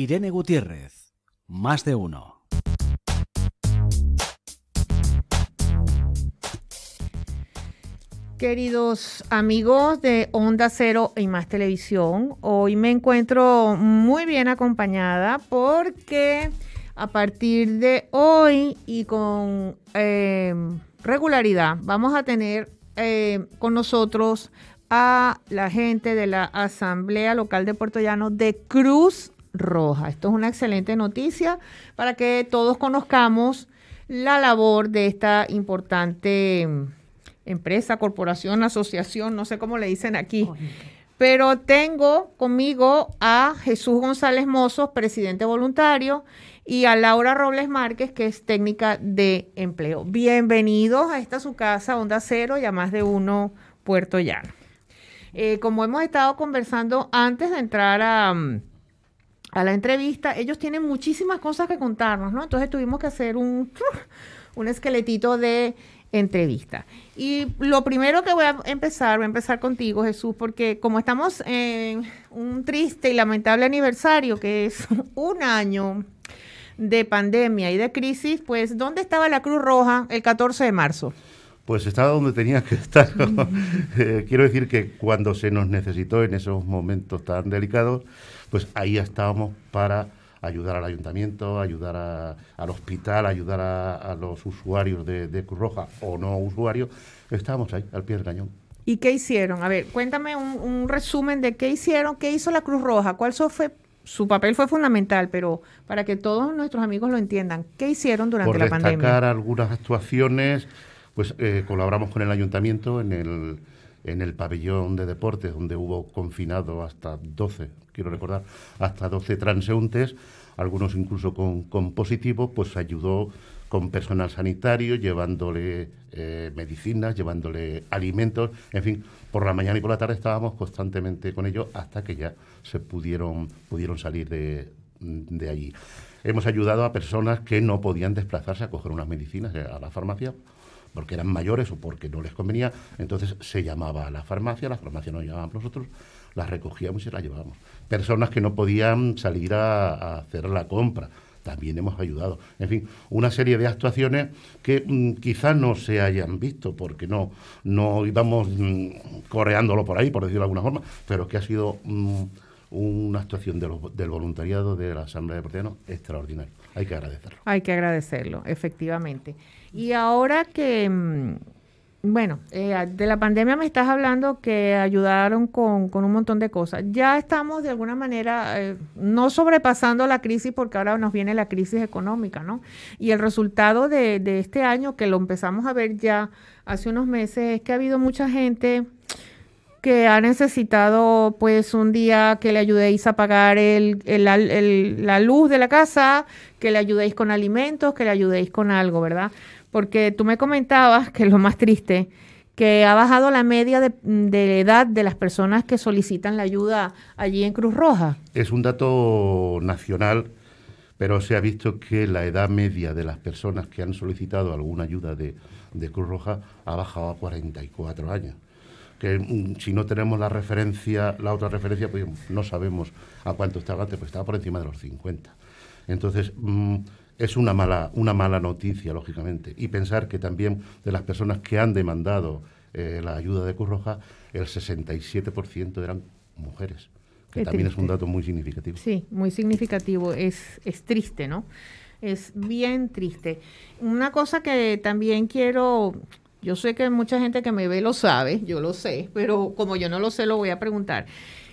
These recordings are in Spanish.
Irene Gutiérrez. Más de uno. Queridos amigos de Onda Cero y más televisión, hoy me encuentro muy bien acompañada porque a partir de hoy y con em, regularidad vamos a tener em, con nosotros a la gente de la Asamblea Local de Puerto Llano de Cruz roja. Esto es una excelente noticia para que todos conozcamos la labor de esta importante mm, empresa, corporación, asociación, no sé cómo le dicen aquí. Pero tengo conmigo a Jesús González Mozos, presidente voluntario, y a Laura Robles Márquez, que es técnica de empleo. Bienvenidos a esta su casa, Onda Cero, y a más de uno Puerto Llano. Eh, como hemos estado conversando antes de entrar a, mm, a la entrevista, ellos tienen muchísimas cosas que contarnos, ¿no? Entonces tuvimos que hacer un, esqueletito de entrevista. Y lo primero que voy a empezar, voy a empezar contigo, Jesús, porque como estamos en un triste y lamentable aniversario, que es un año de pandemia y de crisis, pues ¿dónde estaba la Cruz Roja el 14 de marzo? Pues estaba donde tenía que estar. Eh, quiero decir que cuando se nos necesitó en esos momentos tan delicados, pues ahí estábamos para ayudar al ayuntamiento, ayudar al hospital, ayudar a, los usuarios de, Cruz Roja o no usuarios, estábamos ahí, al pie del cañón. ¿Y qué hicieron? A ver, cuéntame un, resumen de qué hicieron, qué hizo la Cruz Roja, cuál fue su papel fue fundamental, pero para que todos nuestros amigos lo entiendan, ¿qué hicieron durante la pandemia? Por destacar algunas actuaciones, pues eh, colaboramos con el ayuntamiento en el, en el pabellón de deportes, donde hubo confinado hasta 12 quiero recordar, hasta 12 transeúntes, algunos incluso con, con positivos, pues ayudó con personal sanitario, llevándole eh, medicinas, llevándole alimentos, en fin, por la mañana y por la tarde estábamos constantemente con ellos hasta que ya se pudieron, pudieron salir de, allí. Hemos ayudado a personas que no podían desplazarse a coger unas medicinas eh, a la farmacia porque eran mayores o porque no les convenía, entonces se llamaba a la farmacia, la farmacia nos llamaba a nosotros, las recogíamos y las llevábamos. Personas que no podían salir a, hacer la compra, también hemos ayudado. En fin, una serie de actuaciones que mm, quizás no se hayan visto porque no, no íbamos mm, correándolo por ahí, por decirlo de alguna forma, pero que ha sido mm, una actuación del voluntariado de la Asamblea de Portellano extraordinaria. Hay que agradecerlo. Hay que agradecerlo, efectivamente. Y ahora que bueno, eh, de la pandemia me estás hablando que ayudaron con, un montón de cosas. Ya estamos de alguna manera eh, no sobrepasando la crisis porque ahora nos viene la crisis económica, ¿no? Y el resultado de, este año, que lo empezamos a ver ya hace unos meses, es que ha habido mucha gente que ha necesitado pues un día que le ayudéis a pagar el, la luz de la casa, que le ayudéis con alimentos, que le ayudéis con algo, ¿verdad? porque tú me comentabas, que es lo más triste, que ha bajado la media de, edad de las personas que solicitan la ayuda allí en Cruz Roja. Es un dato nacional, pero se ha visto que la edad media de las personas que han solicitado alguna ayuda de, Cruz Roja ha bajado a 44 años que mm, si no tenemos la referencia, la otra referencia, pues no sabemos a cuánto estaba antes, pues estaba por encima de los 50. Entonces, mm, es una mala, una mala noticia, lógicamente. Y pensar que también de las personas que han demandado eh, la ayuda de Cruz Roja, el 67% eran mujeres, que también es un dato muy significativo. Sí, muy significativo. Es, es triste, ¿no? Es bien triste. Una cosa que también quiero yo sé que mucha gente que me ve lo sabe, yo lo sé, pero como yo no lo sé, lo voy a preguntar.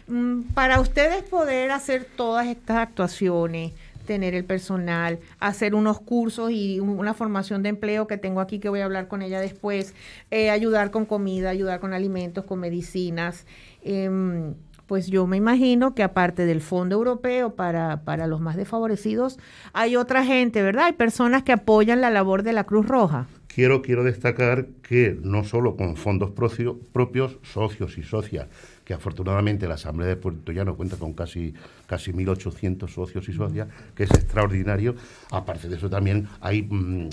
Mm, para ustedes poder hacer todas estas actuaciones, tener el personal, hacer unos cursos y una formación de empleo que tengo aquí que voy a hablar con ella después, eh, ayudar con comida, ayudar con alimentos, con medicinas. Em, pues yo me imagino que aparte del Fondo Europeo para, para los más desfavorecidos, hay otra gente, ¿verdad? Hay personas que apoyan la labor de la Cruz Roja. Quiero, quiero destacar que no solo con fondos propios, socios y socias que afortunadamente la Asamblea de Puerto Llano cuenta con casi, casi 1.800 socios y socias, que es extraordinario. Aparte de eso también hay mm,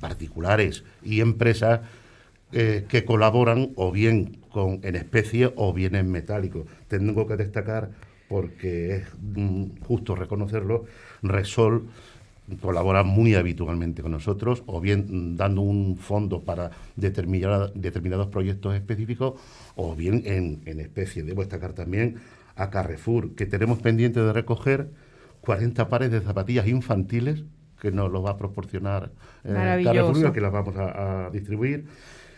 particulares y empresas eh, que colaboran o bien con, en especie o bien en metálico. Tengo que destacar porque es mm, justo reconocerlo, Resol colabora muy habitualmente con nosotros, o bien dando un fondo para determinados proyectos específicos, o bien en, en especie. Debo destacar también a Carrefour, que tenemos pendiente de recoger 40 pares de zapatillas infantiles que nos los va a proporcionar eh, Carrefour, que las vamos a, distribuir.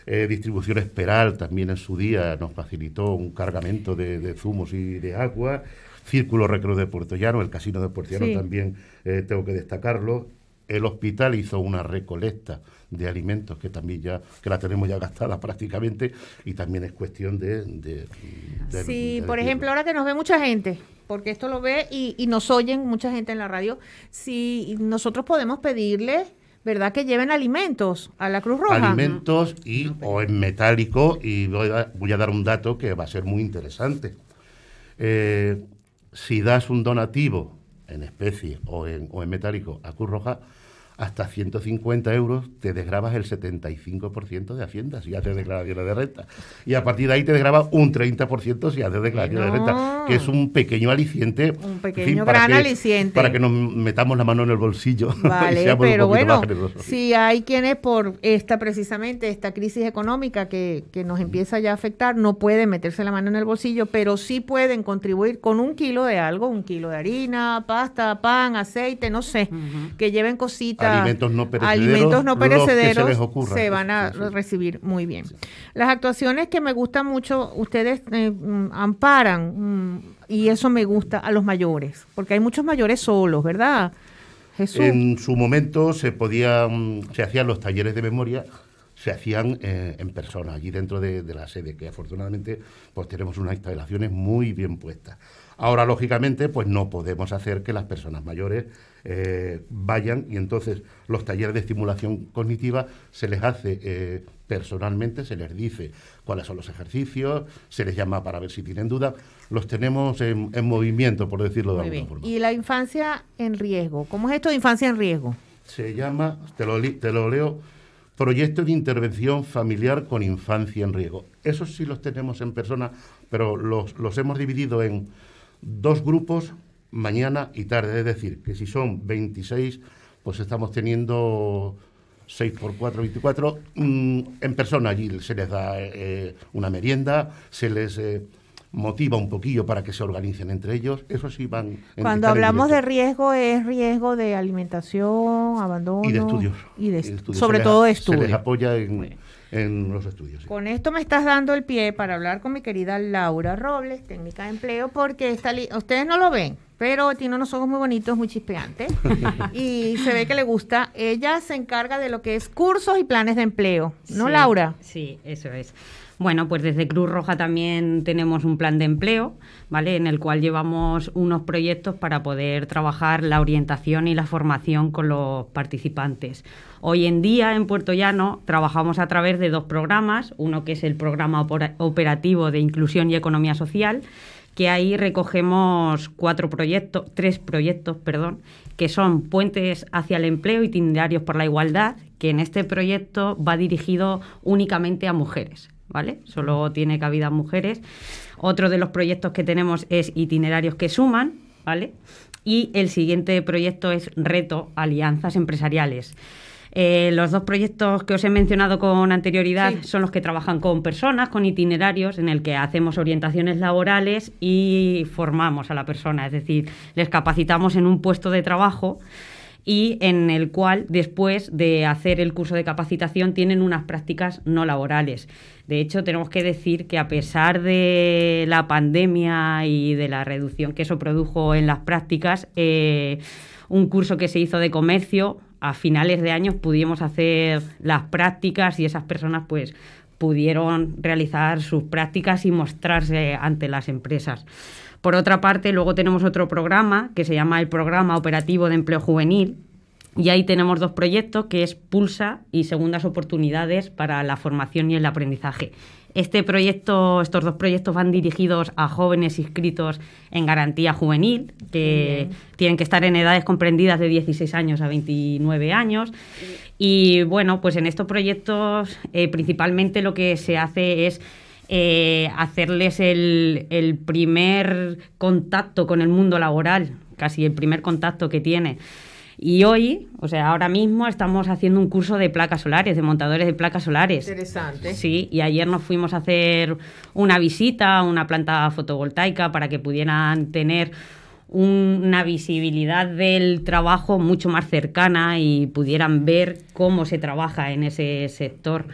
Eh, distribución Esperal también en su día nos facilitó un cargamento de, de zumos y de agua. Círculo Recreo de Puerto Llano, el Casino de Puerto Llano también eh, tengo que destacarlo. El hospital hizo una recolecta de alimentos que también ya que la tenemos ya gastada prácticamente y también es cuestión de... de, sí, por ejemplo, ahora que nos ve mucha gente, porque esto lo ve y, nos oyen mucha gente en la radio, si nosotros podemos pedirle, ¿verdad? Que lleven alimentos a la Cruz Roja. Alimentos y o en metálico, y voy a, dar un dato que va a ser muy interesante. Eh, si das un donativo en especie o en, metálico a Cruz Roja, hasta 150 euros te desgrabas el 75% de Hacienda si haces declaraciones de renta. Y a partir de ahí te desgrabas un 30% si haces declaración de renta, que es un pequeño aliciente. Un pequeño aliciente. Para que nos metamos la mano en el bolsillo. Vale, pero bueno, si hay quienes por esta precisamente, esta crisis económica que, nos empieza ya a afectar, no pueden meterse la mano en el bolsillo, pero sí pueden contribuir con un kilo de algo, un kilo de harina, pasta, pan, aceite, no sé, que lleven cositas alimentos no perecederos, se, van a recibir muy bien. Las actuaciones que me gustan mucho, ustedes eh, mm, amparan mm, y eso me gusta a los mayores, porque hay muchos mayores solos, ¿verdad? Jesús. En su momento se podían, mm, se hacían los talleres de memoria se hacían eh, en persona, allí dentro de, de, la sede, que afortunadamente pues tenemos unas instalaciones muy bien puestas. Ahora, lógicamente, pues no podemos hacer que las personas mayores eh, vayan y entonces los talleres de estimulación cognitiva se les hace eh, personalmente, se les dice cuáles son los ejercicios, se les llama para ver si tienen dudas, los tenemos en, movimiento, por decirlo de alguna forma. ¿Y la infancia en riesgo? ¿Cómo es esto de infancia en riesgo? Se llama, te lo, leo, Proyecto de Intervención Familiar con Infancia en Riesgo. Eso sí los tenemos en persona, pero los hemos dividido en dos grupos mañana y tarde. Es decir, que si son 26, pues estamos teniendo 6 por 4, 24. Mm, en persona allí se les da eh, una merienda, se les... Eh, motiva un poquillo para que se organicen entre ellos. Eso sí van. Cuando hablamos de riesgo es riesgo de alimentación, abandono y de estudios. Y sobre todo de estudios. Se apoya en, en los estudios. Con esto me estás dando el pie para hablar con mi querida Laura Robles, técnica de empleo, porque esta ustedes no lo ven, pero tiene unos ojos muy bonitos, muy chispeantes y se ve que le gusta. Ella se encarga de lo que es cursos y planes de empleo, ¿no, Laura? Sí, eso es. Bueno, pues desde Cruz Roja también tenemos un plan de empleo, ¿vale? En el cual llevamos unos proyectos para poder trabajar la orientación y la formación con los participantes. Hoy en día en Puerto Llano trabajamos a través de dos programas, uno que es el programa operativo de inclusión y economía social que ahí recogemos cuatro proyectos, tres proyectos, perdón, que son Puentes hacia el empleo, itinerarios por la igualdad, que en este proyecto va dirigido únicamente a mujeres, ¿vale? Solo tiene cabida mujeres. Otro de los proyectos que tenemos es itinerarios que suman, ¿vale? Y el siguiente proyecto es Reto Alianzas Empresariales eh, los dos proyectos que os he mencionado con anterioridad son los que trabajan con personas, con itinerarios, en el que hacemos orientaciones laborales y formamos a la persona, es decir, les capacitamos en un puesto de trabajo y en el cual después de hacer el curso de capacitación tienen unas prácticas no laborales. De hecho, tenemos que decir que a pesar de la pandemia y de la reducción que eso produjo en las prácticas, eh, un curso que se hizo de comercio, a finales de año pudimos hacer las prácticas y esas personas pues pudieron realizar sus prácticas y mostrarse ante las empresas. Por otra parte, luego tenemos otro programa que se llama el Programa Operativo de Empleo Juvenil, y ahí tenemos dos proyectos, que es Pulsa y Segundas Oportunidades para la Formación y el Aprendizaje. Este proyecto, estos dos proyectos van dirigidos a jóvenes inscritos en garantía juvenil, que tienen que estar en edades comprendidas de 16 años a 29 años. Y bueno, pues en estos proyectos eh, principalmente lo que se hace es eh, hacerles el, el primer contacto con el mundo laboral, casi el primer contacto que tiene. Y hoy, o sea, ahora mismo estamos haciendo un curso de placas solares, de montadores de placas solares. Interesante. Sí, y ayer nos fuimos a hacer una visita a una planta fotovoltaica para que pudieran tener una visibilidad del trabajo mucho más cercana y pudieran ver cómo se trabaja en ese sector.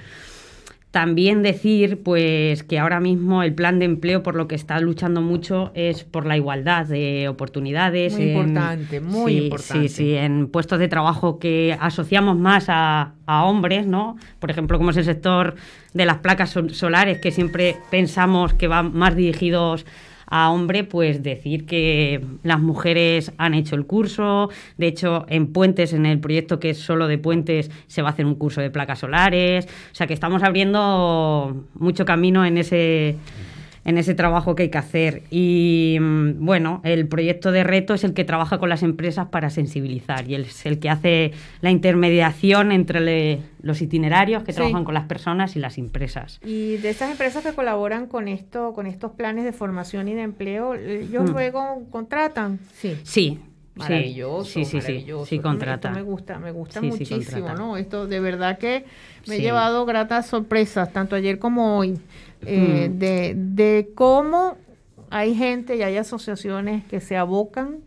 También decir pues que ahora mismo el plan de empleo por lo que está luchando mucho es por la igualdad de oportunidades. Muy importante, muy importante. Sí, sí, en puestos de trabajo que asociamos más a, a hombres, ¿no? Por ejemplo, como es el sector de las placas solares, que siempre pensamos que van más dirigidos a hombre, pues decir que las mujeres han hecho el curso. De hecho, en Puentes, en el proyecto que es solo de Puentes, se va a hacer un curso de placas solares. O sea que estamos abriendo mucho camino en ese en ese trabajo que hay que hacer. Y mm, bueno, el proyecto de reto es el que trabaja con las empresas para sensibilizar y es el que hace la intermediación entre los itinerarios que trabajan con las personas y las empresas. Y de estas empresas que colaboran con esto, con estos planes de formación y de empleo, eh, ellos mm. luego contratan. Sí. Sí, Maravilloso, sí, sí, maravilloso. Sí, sí, contrata. me gusta, me gusta muchísimo, ¿no? Esto de verdad que me he llevado gratas sorpresas, tanto ayer como hoy, eh, mm. de, de cómo hay gente y hay asociaciones que se abocan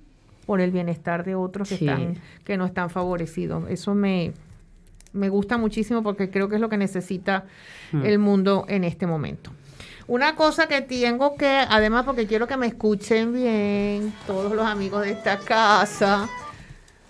por el bienestar de otros que, están, que no están favorecidos. Eso me, me gusta muchísimo porque creo que es lo que necesita mm. el mundo en este momento. Una cosa que tengo que, además porque quiero que me escuchen bien, todos los amigos de esta casa,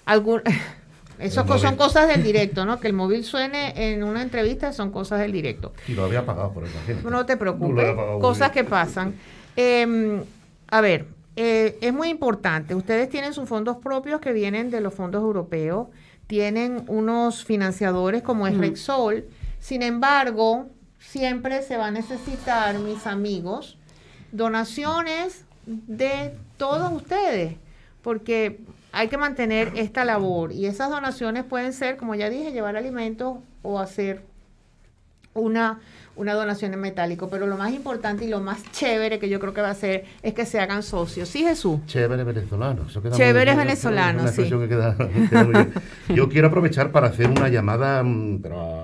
algún... Esas son cosas del directo, ¿no? Que el móvil suene en una entrevista son cosas del directo. Y lo había pagado por el No te preocupes, cosas que pasan. Em, a ver, eh, es muy importante. Ustedes tienen sus fondos propios que vienen de los fondos europeos, tienen unos financiadores como es mm. Rexol. Sin embargo, siempre se va a necesitar, mis amigos, donaciones de todos ustedes, porque hay que mantener esta labor y esas donaciones pueden ser, como ya dije, llevar alimentos o hacer una, una donación en metálico. Pero lo más importante y lo más chévere que yo creo que va a ser es que se hagan socios. ¿Sí, Jesús? Chévere venezolano Chévere venezolano, sí. yo quiero aprovechar para hacer una llamada mm, pero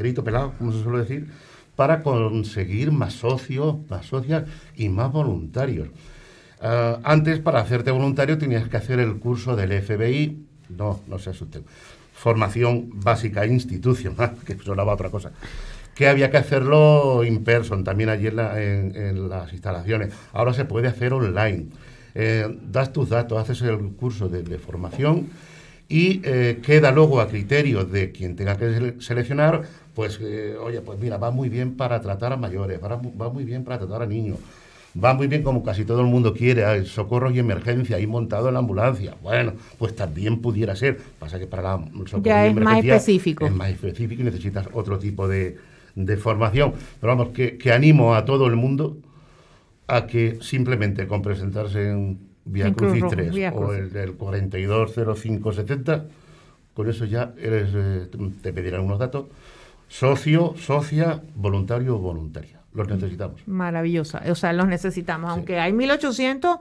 grito pelado, como se suele decir, para conseguir más socios, más socias y más voluntarios. Ah, antes, para hacerte voluntario, tenías que hacer el curso del FBI. No, no se asusten. Formación básica institucional, que sonaba otra cosa. Que había que hacerlo in person, también allí en, las instalaciones. Ahora se puede hacer online. Eh, das tus datos, haces el curso de formación y eh, queda luego a criterio de quien tenga que seleccionar, pues, eh, oye, pues mira, va muy bien para tratar a mayores, va, muy bien para tratar a niños, va muy bien como casi todo el mundo quiere, socorro socorros y emergencia, ahí montado en la ambulancia. Bueno, pues también pudiera ser, pasa que para la socorro es más específico. Es más específico y necesitas otro tipo de, formación. Pero vamos, que animo a todo el mundo a que simplemente con presentarse en Via y 3 o el, 420570, con eso ya eres, eh, te pedirán unos datos. Socio, socia, voluntario o voluntaria. Los mm, necesitamos. Maravillosa. O sea, los necesitamos. Aunque hay 1800,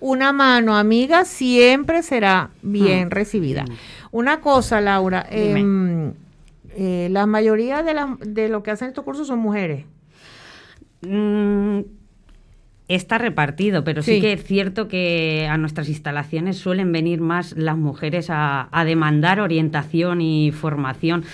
una mano amiga siempre será bien mm. recibida. Mm. Una cosa, Laura, em, eh, la mayoría de, lo que hacen estos cursos son mujeres. Está repartido, pero sí. que es cierto que a nuestras instalaciones suelen venir más las mujeres a, demandar orientación y formación,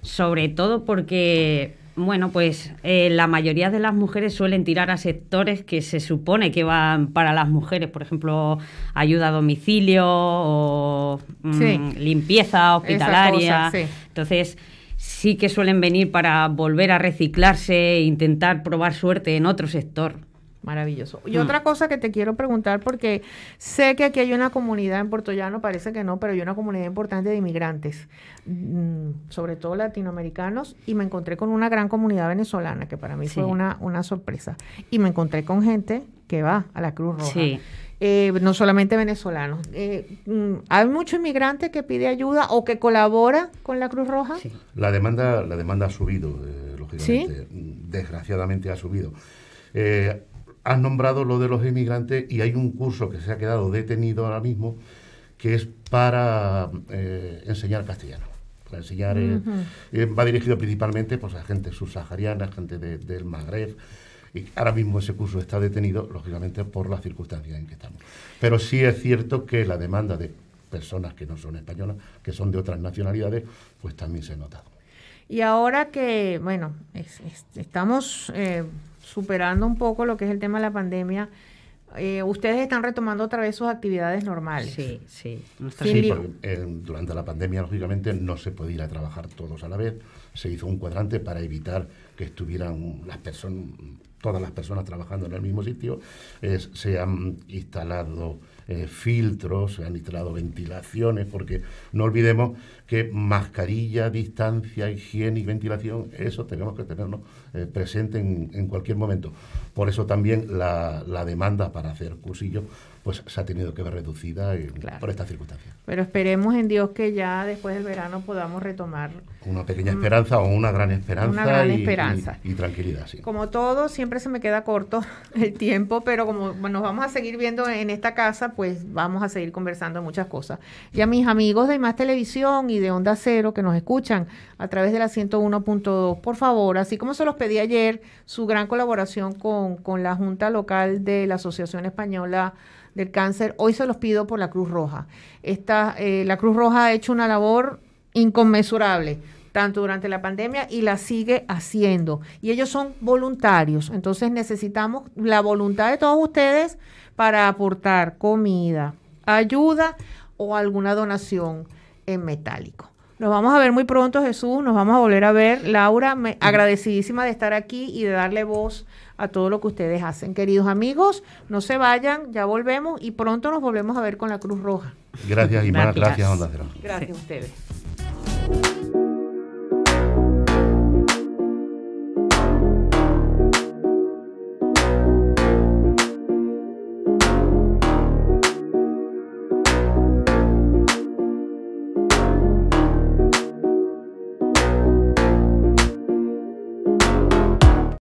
sobre todo porque bueno, pues eh, la mayoría de las mujeres suelen tirar a sectores que se supone que van para las mujeres, por ejemplo, ayuda a domicilio o mm, limpieza hospitalaria. Entonces, sí que suelen venir para volver a reciclarse e intentar probar suerte en otro sector. Maravilloso. Y mm. otra cosa que te quiero preguntar, porque sé que aquí hay una comunidad en Puerto Llano, parece que no, pero hay una comunidad importante de inmigrantes, mm, sobre todo latinoamericanos, y me encontré con una gran comunidad venezolana, que para mí fue una, una sorpresa. Y me encontré con gente que va a la Cruz Roja. Eh, no solamente venezolanos. Eh, mm, ¿Hay mucho inmigrante que pide ayuda o que colabora con la Cruz Roja? La, demanda, la demanda ha subido, eh, lógicamente. Desgraciadamente ha subido. Eh, has nombrado lo de los inmigrantes y hay un curso que se ha quedado detenido ahora mismo que es para eh, enseñar castellano. Para enseñar, eh, eh, va dirigido principalmente pues, a gente subsahariana, gente del Magreb. Y ahora mismo ese curso está detenido, lógicamente, por las circunstancias en que estamos. Pero sí es cierto que la demanda de personas que no son españolas, que son de otras nacionalidades, pues también se ha notado. Y ahora que, bueno, estamos superando un poco lo que es el tema de la pandemia, eh, ustedes están retomando otra vez sus actividades normales. Sí, sí. Eh, durante la pandemia, lógicamente, no se podía ir a trabajar todos a la vez. Se hizo un cuadrante para evitar que estuvieran las personas, todas las personas trabajando en el mismo sitio. se han instalado eh, filtros, se han instalado ventilaciones, porque no olvidemos que mascarilla, distancia, higiene y ventilación, eso tenemos que tenerlo eh, presente en, cualquier momento. Por eso también la, la demanda para hacer cursillos pues se ha tenido que ver reducida por esta circunstancia. Pero esperemos en Dios que ya después del verano podamos retomar. Una pequeña mm. esperanza o una gran esperanza. Una gran esperanza. Y, tranquilidad, sí. Como todo, siempre se me queda corto el tiempo, pero como nos vamos a seguir viendo en esta casa, pues vamos a seguir conversando muchas cosas. Y a mis amigos de Más Televisión y de Onda Cero que nos escuchan a través de la 101.2, por favor, así como se los pedí ayer, su gran colaboración con, con la Junta Local de la Asociación Española del cáncer, hoy se los pido por la Cruz Roja. Esta, eh, la Cruz Roja ha hecho una labor inconmensurable tanto durante la pandemia y la sigue haciendo. Y ellos son voluntarios, entonces necesitamos la voluntad de todos ustedes para aportar comida, ayuda o alguna donación en metálico. Nos vamos a ver muy pronto, Jesús. Nos vamos a volver a ver. Laura, me, agradecidísima de estar aquí y de darle voz a todo lo que ustedes hacen. Queridos amigos, no se vayan, ya volvemos y pronto nos volvemos a ver con la Cruz Roja. Gracias, y Gracias, Gracias, Gracias a ustedes.